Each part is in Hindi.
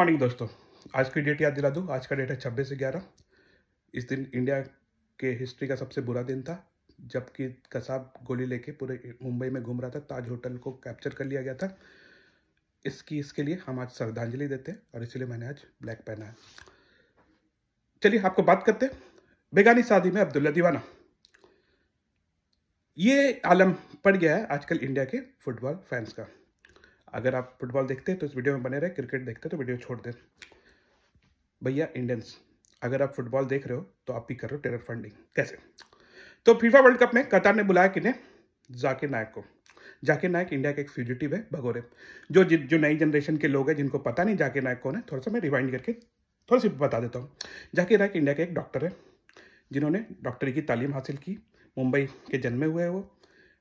मॉर्निंग दोस्तों आज की डेट याद दिला दूँ आज का डेट है छब्बीस ग्यारह इस दिन इंडिया के हिस्ट्री का सबसे बुरा दिन था जबकि कसाब गोली लेके पूरे मुंबई में घूम रहा था ताज होटल को कैप्चर कर लिया गया था इसकी इसके लिए हम आज श्रद्धांजलि देते हैं और इसलिए मैंने आज ब्लैक पहना है चलिए आपको बात करते बेगानी शादी में अब्दुल्ला दीवाना ये आलम पड़ गया है आजकल इंडिया के फुटबॉल फैंस का अगर आप फुटबॉल देखते हैं तो इस वीडियो में बने रहे क्रिकेट देखते हैं तो वीडियो छोड़ दें भैया इंडियंस अगर आप फुटबॉल देख रहे हो तो आप भी कर रहे हो टेरर फंडिंग कैसे तो फीफा वर्ल्ड कप में कतार ने बुलाया किन्हें जाकिर नायक को जाकिर नायक इंडिया के एक फ्यूजिटिव है भगोरे जो जो नई जनरेशन के लोग हैं जिनको पता नहीं जाकिर नायक कौन है थोड़ा सा मैं रिवाइंड करके थोड़ा सी बता देता हूँ जाकिर नायक इंडिया के एक डॉक्टर है जिन्होंने डॉक्टरी की तालीम हासिल की मुंबई के जन्मे हुए हैं वो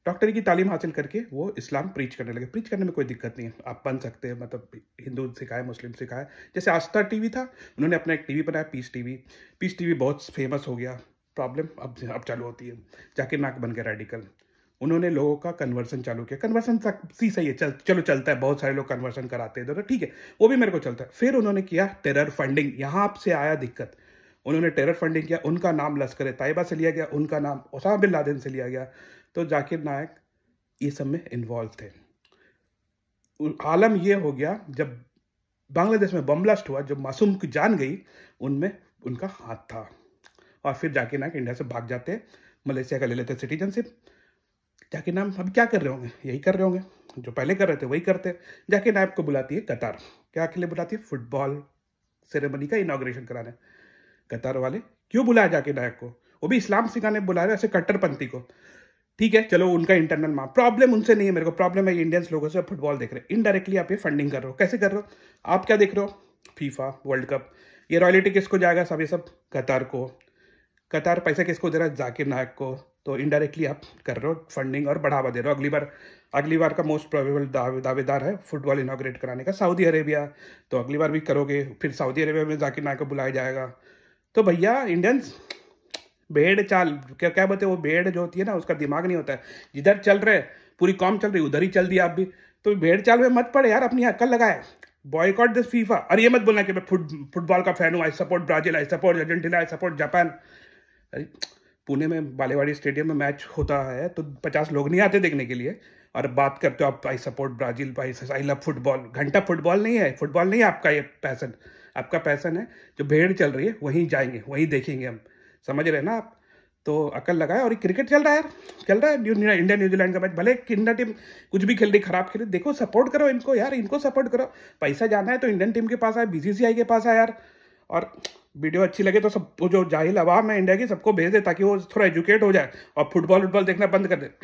डॉक्टरी की तालीम हासिल करके वो इस्लाम प्रीच करने लगे प्रीच करने में कोई दिक्कत नहीं है आप बन सकते हैं मतलब हिंदू सिखाए मुस्लिम सिखाए जैसे आस्था टीवी था उन्होंने अपना एक टीवी बनाया पीस टीवी पीस टीवी बहुत फेमस हो गया प्रॉब्लम अब अब चालू होती है जाकिर नाक बन गया रेडिकल उन्होंने लोगों का कन्वर्सन चालू किया कन्वर्सन तक सी सही है चल चलो चलता है बहुत सारे लोग कन्वर्सन कराते हैं तो ठीक है वो भी मेरे को चलता है फिर उन्होंने किया टेरर फंडिंग यहाँ आपसे आया दिक्कत उन्होंने टेरर फंडिंग किया उनका नाम लश्कर तयबा से लिया गया उनका नाम उसाम बिन लादेन से लिया गया तो जाकिर नायक ये सब में इन्वॉल्व थे आलम ये हो गया जब बांग्लादेश में बम ब्लास्ट हुआ जब मासूम की जान गई उनमें उनका हाथ था और फिर जाकिर नायक इंडिया से भाग जाते मलेशिया का ले लेते सिटीजनशिप जाकिर नाम अब क्या कर रहे होंगे यही कर रहे होंगे जो पहले कर रहे थे वही करते जाकिर नायक को बुलाती है कतार क्या के लिए बुलाती है फुटबॉल सेरेमनी का इनाग्रेशन कराने कतार वाले क्यों बुलाया जाकिर नायक को वो भी इस्लाम सिखाने बुला रहे ऐसे कट्टरपंथी को ठीक है चलो उनका इंटरनल माप प्रॉब्लम उनसे नहीं है मेरे को प्रॉब्लम है इंडियंस लोगों से फुटबॉल देख रहे हैं इनडायरेक्टली आप ये फंडिंग कर रहे हो कैसे कर रहे हो आप क्या देख रहे हो फीफा वर्ल्ड कप ये रॉयलिटी किसको जाएगा सब ये सब कतार को कतार पैसा किसको दे रहा है जाकिर नायक को तो इनडायरेक्टली आप कर रहे हो फंडिंग और बढ़ावा दे रहे हो अगली बार अगली बार का मोस्ट प्रोबेबल दावे, दावेदार है फुटबॉल इनाग्रेट कराने का सऊदी अरेबिया तो अगली बार भी करोगे फिर सऊदी अरेबिया में जाकिर नायक को बुलाया जाएगा तो भैया इंडियंस भेड़ चाल क्या क्या बोलते वो भेड़ जो होती है ना उसका दिमाग नहीं होता है जिधर चल रहे पूरी कॉम चल रही उधर ही चल दिया आप भी तो भेड़ चाल में मत पड़े यार अपनी अक्ल लगाए बॉयकॉट दिस फीफा अरे ये मत बोलना कि मैं फुट फुटबॉल का फैन हूँ I support Brazil I support Argentina I support Japan अरे पुणे में बालेवाड़ी स्टेडियम में मैच होता है तो पचास लोग नहीं आते देखने के लिए और बात करते हो आप आई सपोर्ट ब्राजील भाई आई लव फुटबॉल घंटा फुटबॉल नहीं है फुटबॉल नहीं है आपका ये पैसन आपका पैसन है जो भेड़ चल रही है वहीं जाएंगे वहीं देखेंगे हम समझ रहे ना आप तो अकल लगाए और ये क्रिकेट चल रहा है चल रहा है इंडिया न्यूजीलैंड का मैच भले इंडिया टीम कुछ भी खेल रही खराब खेल रही देखो सपोर्ट करो इनको यार इनको सपोर्ट करो पैसा जाना है तो इंडियन टीम के पास आए बीसीसीआई के पास आए यार और वीडियो अच्छी लगे तो सब जो जाहिल आवाम है इंडिया की सबको भेज दे ताकि वो थोड़ा एजुकेट हो जाए और फुटबॉल वुटबॉल देखना बंद कर दे